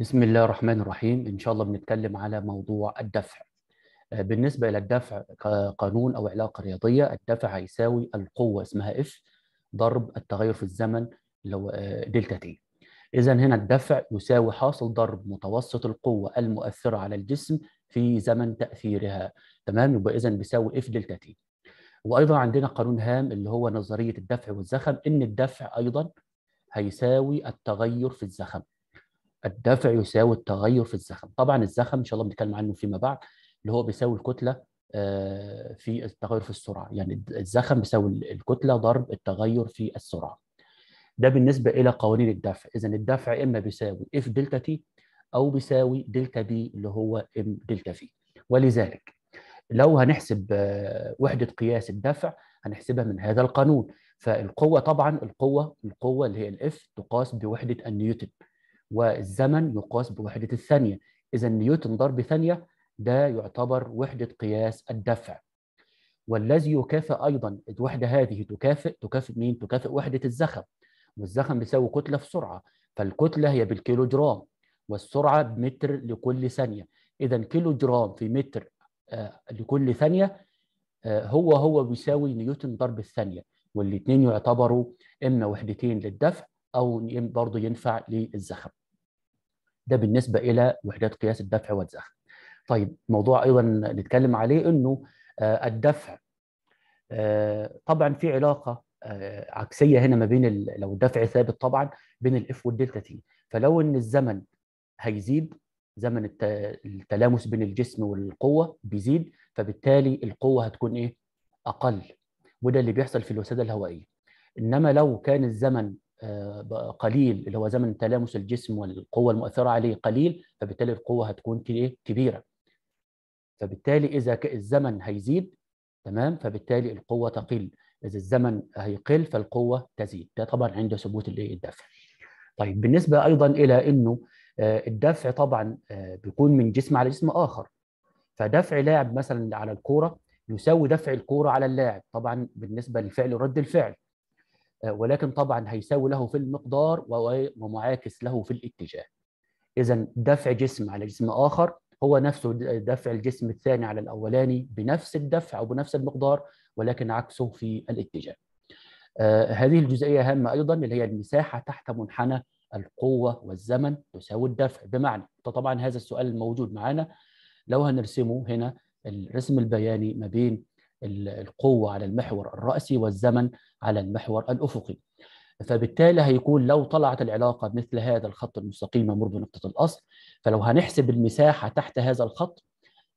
بسم الله الرحمن الرحيم ان شاء الله بنتكلم على موضوع الدفع آه، بالنسبه الى الدفع كقانون او علاقه رياضيه الدفع هيساوي القوه اسمها اف ضرب التغير في الزمن اللي هو آه، دلتا تي اذا هنا الدفع يساوي حاصل ضرب متوسط القوه المؤثره على الجسم في زمن تاثيرها تمام يبقى اذا بيساوي اف دلتا تي وايضا عندنا قانون هام اللي هو نظريه الدفع والزخم ان الدفع ايضا هيساوي التغير في الزخم الدفع يساوي التغير في الزخم طبعا الزخم ان شاء الله بنتكلم عنه فيما بعد اللي هو بيساوي الكتله آه، في التغير في السرعه يعني الزخم بيساوي الكتله ضرب التغير في السرعه ده بالنسبه الى قوانين الدفع اذا الدفع اما بيساوي اف دلتا تي او بيساوي دلتا بي اللي هو ام دلتا في ولذلك لو هنحسب آه، وحده قياس الدفع هنحسبها من هذا القانون فالقوه طبعا القوه القوه اللي هي الاف تقاس بوحده النيوتن والزمن يقاس بوحدة الثانية إذا نيوتن ضرب ثانية ده يعتبر وحدة قياس الدفع والذي يكافئ أيضا الوحدة هذه تكافئ تكافئ مين؟ تكافئ وحدة الزخم والزخم بيساوي كتلة في سرعة فالكتلة هي بالكيلو جرام والسرعة بمتر لكل ثانية إذا كيلو جرام في متر آه، لكل ثانية آه، هو هو بيساوي نيوتن ضرب الثانية والاثنين يعتبروا إما وحدتين للدفع أو برضه ينفع للزخم ده بالنسبه الى وحدات قياس الدفع والزخم. طيب موضوع ايضا نتكلم عليه انه آه، الدفع آه، طبعا في علاقه آه، عكسيه هنا ما بين لو الدفع ثابت طبعا بين الاف والدلتا تي فلو ان الزمن هيزيد زمن التلامس بين الجسم والقوه بيزيد فبالتالي القوه هتكون ايه؟ اقل وده اللي بيحصل في الوساده الهوائيه انما لو كان الزمن قليل اللي هو زمن تلامس الجسم والقوه المؤثره عليه قليل فبالتالي القوه هتكون إيه، كبيره فبالتالي اذا الزمن هيزيد تمام فبالتالي القوه تقل اذا الزمن هيقل فالقوه تزيد ده طبعا عند ثبوت الايه الدفع طيب بالنسبه ايضا الى انه آه، الدفع طبعا آه، بيكون من جسم على جسم اخر فدفع لاعب مثلا على الكوره يساوي دفع الكوره على اللاعب طبعا بالنسبه للفعل رد الفعل آه، ولكن طبعا هيساوي له في المقدار ومعاكس له في الاتجاه اذا دفع جسم على جسم اخر هو نفسه دفع الجسم الثاني على الاولاني بنفس الدفع او بنفس المقدار ولكن عكسه في الاتجاه آه، هذه الجزئيه هامه ايضا اللي هي المساحه تحت منحنى القوه والزمن تساوي الدفع بمعنى طبعا هذا السؤال الموجود معانا لو هنرسمه هنا الرسم البياني ما بين القوة على المحور الرأسي والزمن على المحور الأفقي فبالتالي هيكون لو طلعت العلاقة مثل هذا الخط المستقيم مر بنقطة الأصل فلو هنحسب المساحة تحت هذا الخط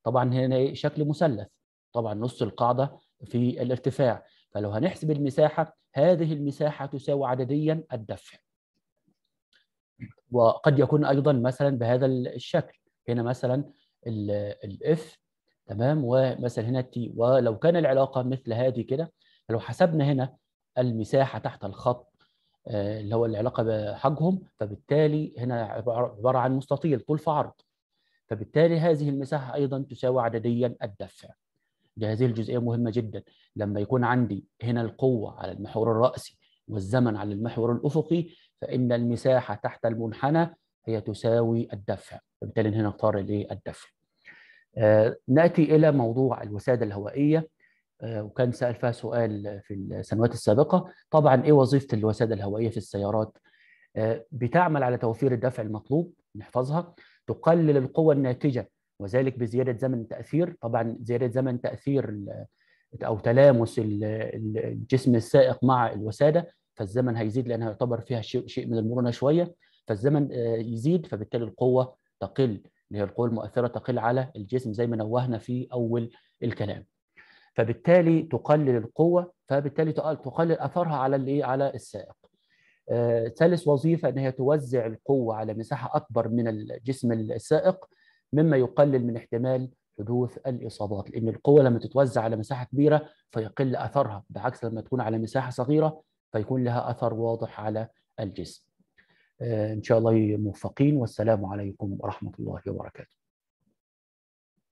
طبعا هنا شكل مثلث طبعا نص القاعدة في الارتفاع فلو هنحسب المساحة هذه المساحة تساوي عدديا الدفع وقد يكون أيضا مثلا بهذا الشكل هنا مثلا الاف تمام ومثلا هنا تي ولو كان العلاقه مثل هذه كده فلو حسبنا هنا المساحه تحت الخط آه، اللي هو العلاقه بحجهم فبالتالي هنا عباره عن مستطيل طول في عرض فبالتالي هذه المساحه ايضا تساوي عدديا الدفع دي هذه الجزئيه مهمه جدا لما يكون عندي هنا القوه على المحور الراسي والزمن على المحور الافقي فان المساحه تحت المنحنى هي تساوي الدفع فبالتالي هنا اختار الايه الدفع آه، ناتي الى موضوع الوساده الهوائيه آه، وكان سال فيها سؤال في السنوات السابقه طبعا ايه وظيفه الوساده الهوائيه في السيارات آه، بتعمل على توفير الدفع المطلوب نحفظها تقلل القوة الناتجه وذلك بزياده زمن التاثير طبعا زياده زمن تاثير او تلامس الجسم السائق مع الوساده فالزمن هيزيد لانها يعتبر فيها شيء من المرونه شويه فالزمن يزيد فبالتالي القوه تقل ان هي القوى المؤثره تقل على الجسم زي ما نوهنا في اول الكلام فبالتالي تقلل القوه فبالتالي تقلل اثرها على الايه على السائق آه، ثالث وظيفه ان هي توزع القوه على مساحه اكبر من الجسم السائق مما يقلل من احتمال حدوث الاصابات لان القوه لما تتوزع على مساحه كبيره فيقل اثرها بعكس لما تكون على مساحه صغيره فيكون لها اثر واضح على الجسم آه، ان شاء الله موفقين والسلام عليكم ورحمه الله وبركاته